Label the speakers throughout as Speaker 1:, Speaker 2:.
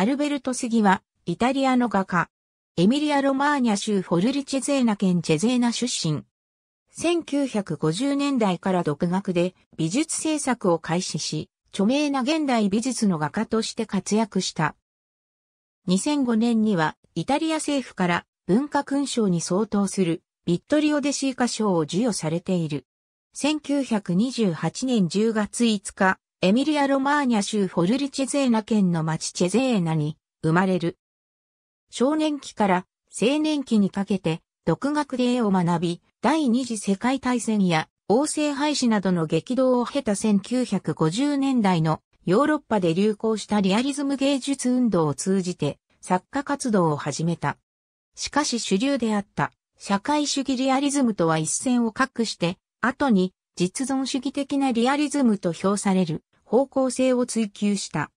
Speaker 1: アルベルト・スギは、イタリアの画家。エミリア・ロマーニャ州フォルリチェゼーナ県チェゼーナ出身。1950年代から独学で美術制作を開始し、著名な現代美術の画家として活躍した。2005年にはイタリア政府から文化勲章に相当するビットリオ・デシーカ賞を授与されている。1928年10月5日、エミリア・ロマーニャ州フォルリチェゼーナ県の町チェゼーナに生まれる。少年期から青年期にかけて独学で絵を学び、第二次世界大戦や王政廃止などの激動を経た1950年代のヨーロッパで流行したリアリズム芸術運動を通じて作家活動を始めた。しかし主流であった社会主義リアリズムとは一線を画して、後に実存主義的なリアリズムと評される方向性を追求した。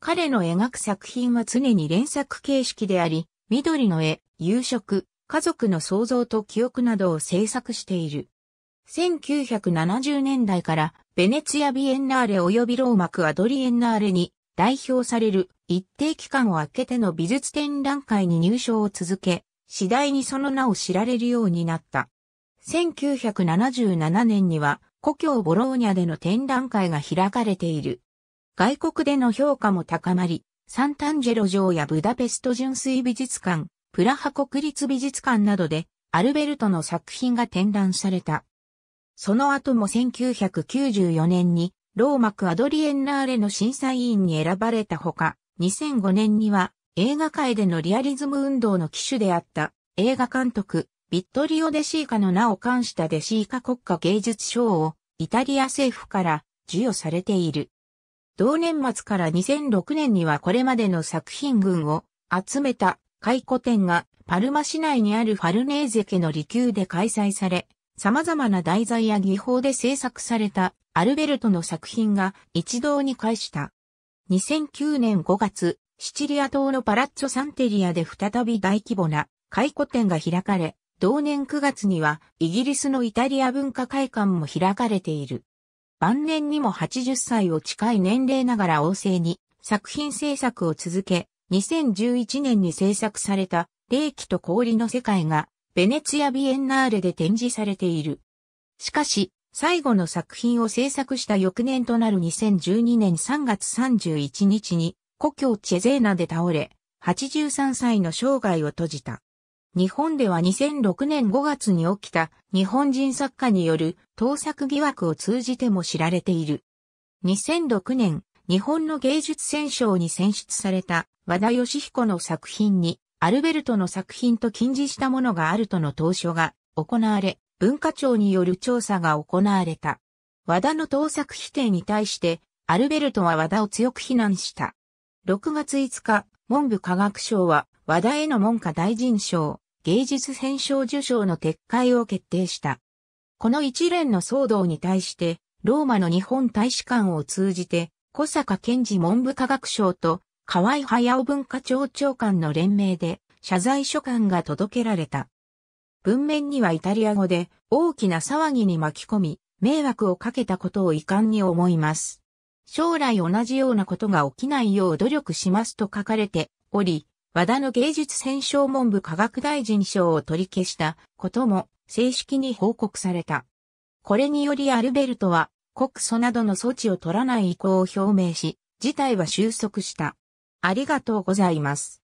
Speaker 1: 彼の描く作品は常に連作形式であり、緑の絵、夕食、家族の想像と記憶などを制作している。1970年代からベネツィアビエンナーレ及びローマクアドリエンナーレに代表される一定期間を空けての美術展覧会に入賞を続け、次第にその名を知られるようになった。1977年には故郷ボローニャでの展覧会が開かれている。外国での評価も高まり、サンタンジェロ城やブダペスト純粋美術館、プラハ国立美術館などで、アルベルトの作品が展覧された。その後も1994年に、ローマクアドリエンナーレの審査委員に選ばれたほか、2005年には映画界でのリアリズム運動の機種であった映画監督ビットリオ・デシーカの名を冠したデシーカ国家芸術賞をイタリア政府から授与されている。同年末から2006年にはこれまでの作品群を集めた回顧展がパルマ市内にあるファルネーゼ家の離宮で開催され、様々な題材や技法で制作されたアルベルトの作品が一堂に会した。2009年5月、シチリア島のパラッツォ・サンテリアで再び大規模な回顧展が開かれ、同年9月にはイギリスのイタリア文化会館も開かれている。晩年にも80歳を近い年齢ながら旺盛に作品制作を続け、2011年に制作された霊気と氷の世界がベネツィア・ビエンナーレで展示されている。しかし、最後の作品を制作した翌年となる2012年3月31日に故郷チェゼーナで倒れ、83歳の生涯を閉じた。日本では2006年5月に起きた日本人作家による盗作疑惑を通じても知られている。2006年、日本の芸術選奨に選出された和田義彦の作品にアルベルトの作品と近似したものがあるとの投書が行われ、文化庁による調査が行われた。和田の盗作否定に対して、アルベルトは和田を強く非難した。6月5日、文部科学省は、和田への文科大臣賞、芸術編賞受賞の撤回を決定した。この一連の騒動に対して、ローマの日本大使館を通じて、小坂健治文部科学省と河合隼文化庁長官の連名で謝罪書簡が届けられた。文面にはイタリア語で大きな騒ぎに巻き込み、迷惑をかけたことを遺憾に思います。将来同じようなことが起きないよう努力しますと書かれており、和田の芸術戦勝文部科学大臣賞を取り消したことも正式に報告された。これによりアルベルトは告訴などの措置を取らない意向を表明し、事態は収束した。ありがとうございます。